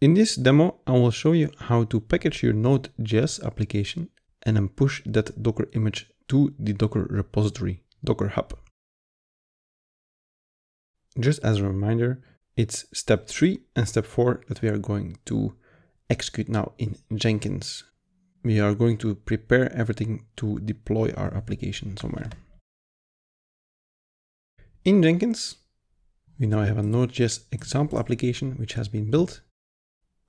In this demo, I will show you how to package your Node.js application and then push that Docker image to the Docker repository, Docker Hub. Just as a reminder, it's step three and step four that we are going to execute now in Jenkins. We are going to prepare everything to deploy our application somewhere. In Jenkins, we now have a Node.js example application which has been built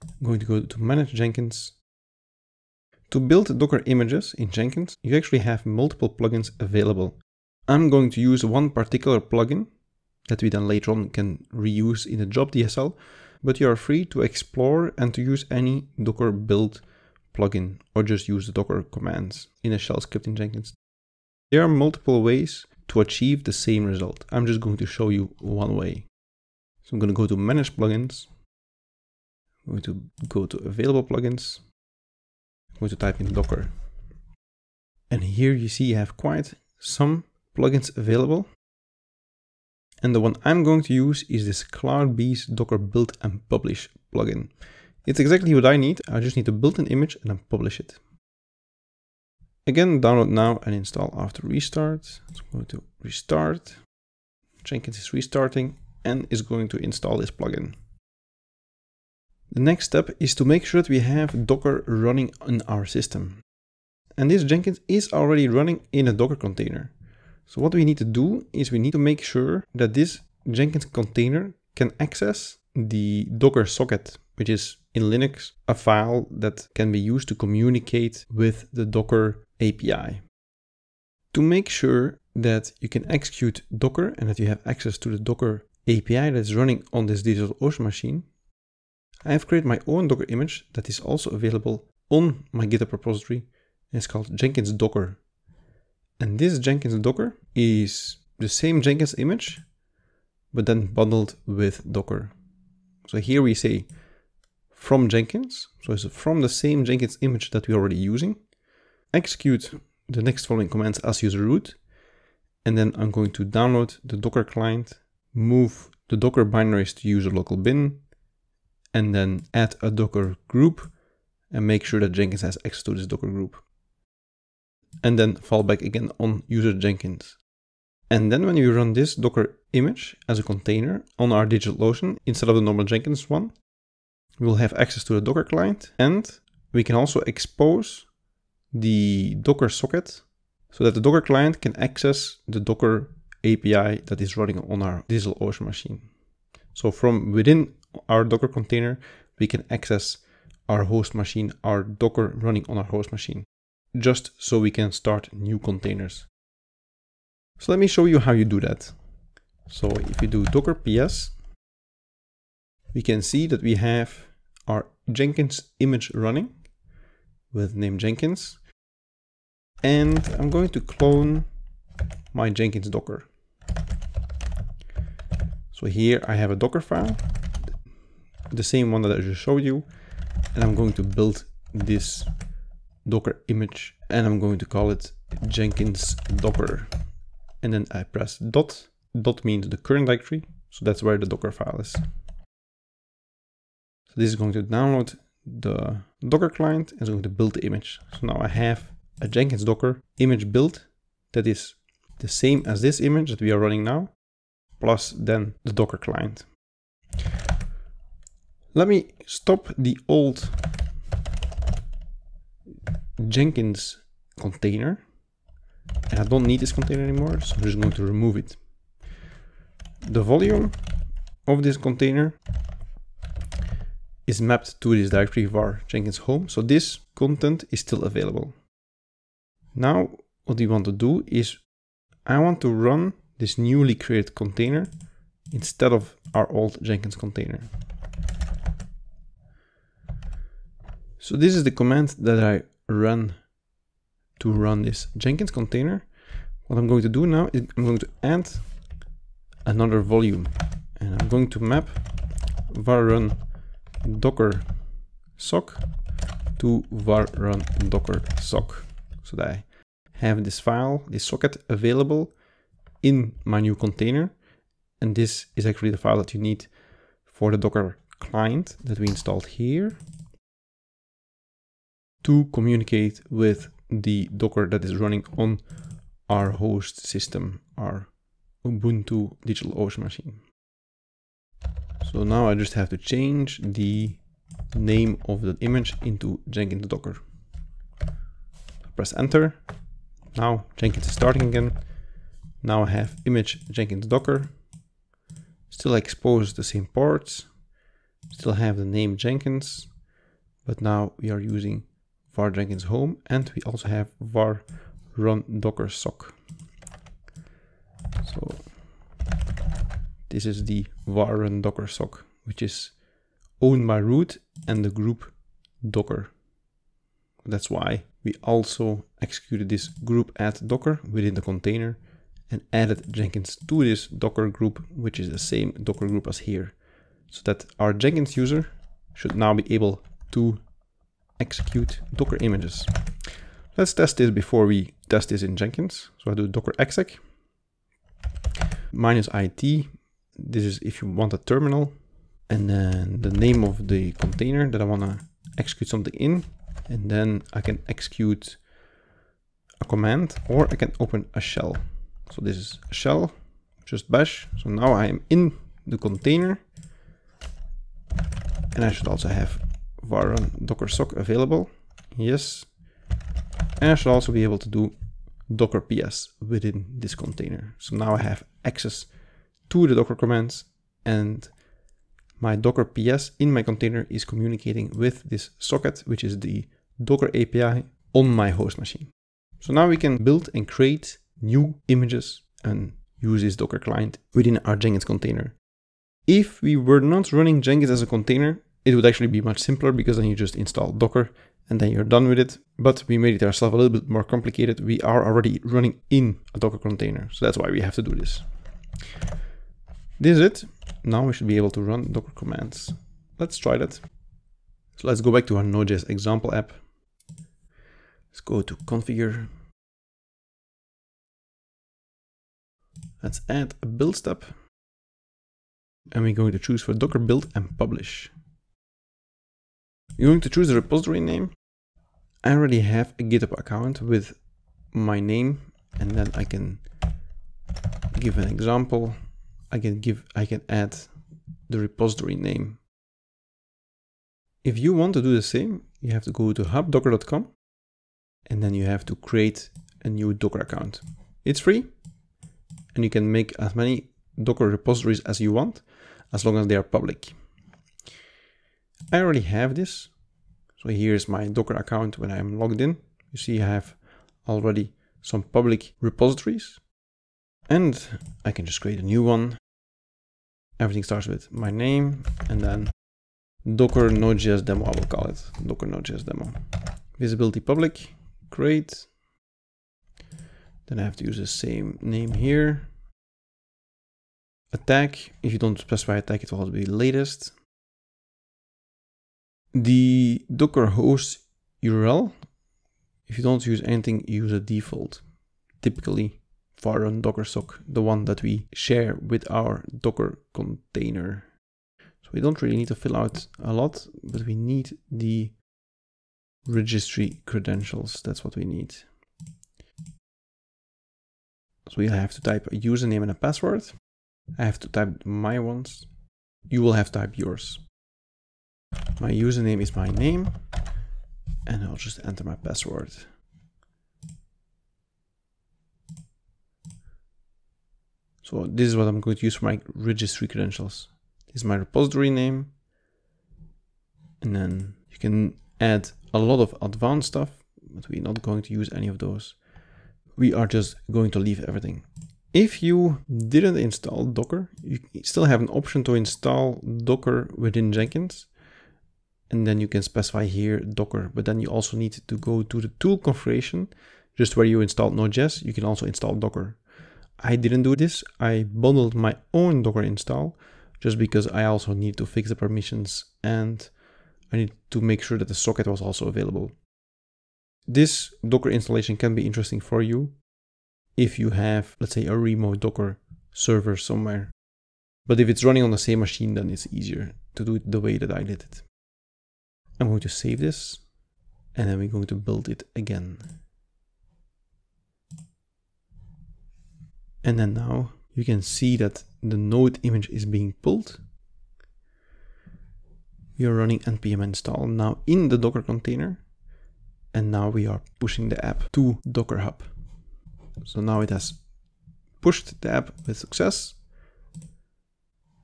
I'm going to go to manage Jenkins. To build Docker images in Jenkins, you actually have multiple plugins available. I'm going to use one particular plugin that we then later on can reuse in a job DSL, but you are free to explore and to use any Docker build plugin or just use the Docker commands in a shell script in Jenkins. There are multiple ways to achieve the same result. I'm just going to show you one way. So I'm going to go to manage plugins I'm going to go to available plugins. I'm going to type in Docker. And here you see you have quite some plugins available. And the one I'm going to use is this CloudBees Docker build and publish plugin. It's exactly what I need. I just need to build an image and then publish it. Again, download now and install after restart. Let's go to restart. Jenkins is restarting and is going to install this plugin. The next step is to make sure that we have Docker running in our system. And this Jenkins is already running in a Docker container. So what we need to do is we need to make sure that this Jenkins container can access the Docker socket, which is in Linux a file that can be used to communicate with the Docker API. To make sure that you can execute Docker and that you have access to the Docker API that's running on this DigitalOcean machine, I have created my own Docker image that is also available on my GitHub repository. It's called Jenkins Docker. And this Jenkins Docker is the same Jenkins image, but then bundled with Docker. So here we say from Jenkins, so it's from the same Jenkins image that we're already using, execute the next following commands as user root, and then I'm going to download the Docker client, move the Docker binaries to user local bin, and then add a Docker group and make sure that Jenkins has access to this Docker group. And then fall back again on user Jenkins. And then when we run this Docker image as a container on our DigitalOcean instead of the normal Jenkins one, we'll have access to the Docker client and we can also expose the Docker socket so that the Docker client can access the Docker API that is running on our DigitalOcean machine. So from within our Docker container, we can access our host machine, our Docker running on our host machine, just so we can start new containers. So let me show you how you do that. So if you do docker ps, we can see that we have our Jenkins image running with name Jenkins. And I'm going to clone my Jenkins Docker. So here I have a Docker file the same one that I just showed you. And I'm going to build this Docker image and I'm going to call it Jenkins Docker. And then I press dot. Dot means the current directory. So that's where the Docker file is. So this is going to download the Docker client and it's going to build the image. So now I have a Jenkins Docker image built that is the same as this image that we are running now, plus then the Docker client. Let me stop the old Jenkins container. And I don't need this container anymore, so I'm just going to remove it. The volume of this container is mapped to this directory var jenkins home, so this content is still available. Now, what we want to do is, I want to run this newly created container instead of our old Jenkins container. So this is the command that I run to run this Jenkins container. What I'm going to do now is I'm going to add another volume and I'm going to map var run docker sock to var run docker sock so that I have this file, this socket available in my new container. And this is actually the file that you need for the Docker client that we installed here to communicate with the Docker that is running on our host system, our Ubuntu DigitalOcean machine. So now I just have to change the name of that image into Jenkins Docker. Press enter. Now Jenkins is starting again. Now I have image Jenkins Docker. Still expose the same ports. Still have the name Jenkins, but now we are using var Jenkins home, and we also have var run docker sock. So this is the var run docker sock, which is own my root and the group docker. That's why we also executed this group add docker within the container and added Jenkins to this docker group, which is the same docker group as here. So that our Jenkins user should now be able to execute Docker images. Let's test this before we test this in Jenkins. So I do docker exec minus IT. This is if you want a terminal and then the name of the container that I want to execute something in. And then I can execute a command or I can open a shell. So this is shell, just bash. So now I am in the container and I should also have var docker sock available. Yes. And I should also be able to do docker ps within this container. So now I have access to the docker commands and my docker ps in my container is communicating with this socket, which is the docker API on my host machine. So now we can build and create new images and use this Docker client within our Jenkins container. If we were not running Jenkins as a container, it would actually be much simpler because then you just install Docker and then you're done with it. But we made it ourselves a little bit more complicated. We are already running in a Docker container. So that's why we have to do this. This is it. Now we should be able to run Docker commands. Let's try that. So let's go back to our Node.js example app. Let's go to configure. Let's add a build step. And we're going to choose for Docker build and publish. You're going to choose a repository name. I already have a GitHub account with my name and then I can give an example. I can give, I can add the repository name. If you want to do the same, you have to go to hubdocker.com and then you have to create a new Docker account. It's free and you can make as many Docker repositories as you want, as long as they are public. I already have this, so here's my Docker account when I'm logged in. You see I have already some public repositories. And I can just create a new one. Everything starts with my name and then Docker Node.js demo, I will call it Docker Node.js demo. Visibility public, create. Then I have to use the same name here. Attack, if you don't specify attack, it will always be latest. The Docker host URL, if you don't use anything, use a default. Typically, far on Docker sock, the one that we share with our Docker container. So we don't really need to fill out a lot, but we need the registry credentials. That's what we need. So we have to type a username and a password. I have to type my ones. You will have to type yours. My username is my name and I'll just enter my password. So this is what I'm going to use for my registry credentials. This is my repository name. And then you can add a lot of advanced stuff, but we're not going to use any of those. We are just going to leave everything. If you didn't install Docker, you still have an option to install Docker within Jenkins and then you can specify here Docker. But then you also need to go to the tool configuration, just where you installed Node.js, you can also install Docker. I didn't do this. I bundled my own Docker install just because I also need to fix the permissions and I need to make sure that the socket was also available. This Docker installation can be interesting for you if you have, let's say, a remote Docker server somewhere. But if it's running on the same machine, then it's easier to do it the way that I did it. I'm going to save this and then we're going to build it again. And then now you can see that the node image is being pulled. We are running npm install now in the Docker container. And now we are pushing the app to Docker Hub. So now it has pushed the app with success.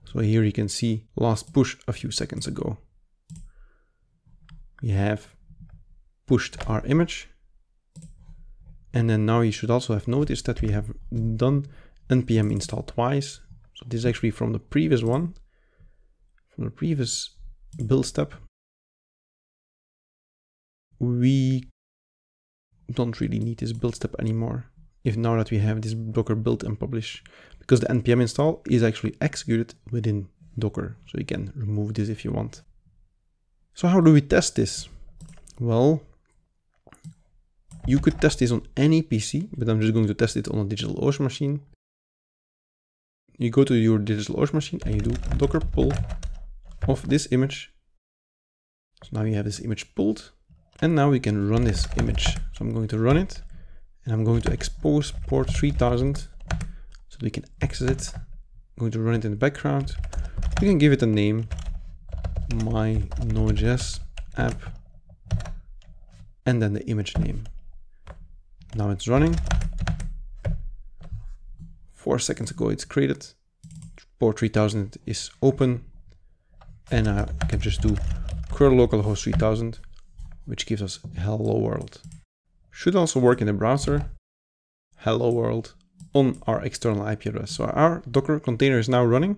So here you can see last push a few seconds ago we have pushed our image. And then now you should also have noticed that we have done npm install twice. So this is actually from the previous one, from the previous build step. We don't really need this build step anymore if now that we have this docker build and publish because the npm install is actually executed within docker so you can remove this if you want so how do we test this? Well, you could test this on any PC, but I'm just going to test it on a digital machine. You go to your digital machine and you do docker pull of this image. So now you have this image pulled and now we can run this image. So I'm going to run it and I'm going to expose port 3000 so we can access it. I'm going to run it in the background. We can give it a name my Node.js app and then the image name. Now it's running. Four seconds ago it's created. Port 3000 is open. And I can just do curl localhost 3000, which gives us hello world. Should also work in the browser. Hello world on our external IP address. So our Docker container is now running.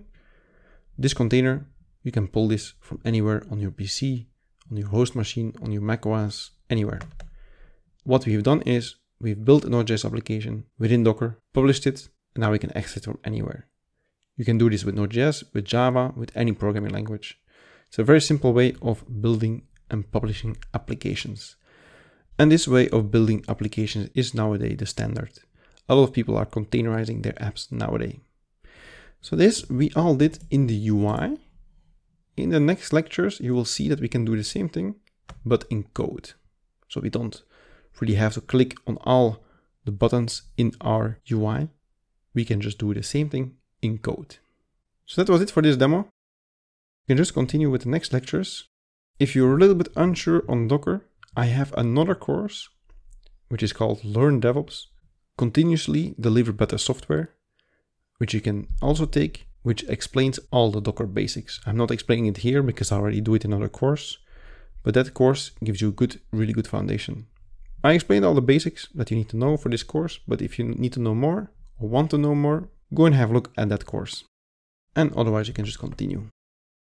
This container you can pull this from anywhere on your PC, on your host machine, on your macOS, anywhere. What we've done is we've built a Node.js application within Docker, published it, and now we can access it from anywhere. You can do this with Node.js, with Java, with any programming language. It's a very simple way of building and publishing applications. And this way of building applications is nowadays the standard. A lot of people are containerizing their apps nowadays. So this we all did in the UI in the next lectures, you will see that we can do the same thing, but in code. So we don't really have to click on all the buttons in our UI. We can just do the same thing in code. So that was it for this demo. You can just continue with the next lectures. If you're a little bit unsure on Docker, I have another course, which is called Learn DevOps, Continuously Deliver Better Software, which you can also take which explains all the Docker basics. I'm not explaining it here because I already do it in another course, but that course gives you a good, really good foundation. I explained all the basics that you need to know for this course, but if you need to know more or want to know more, go and have a look at that course. And otherwise you can just continue.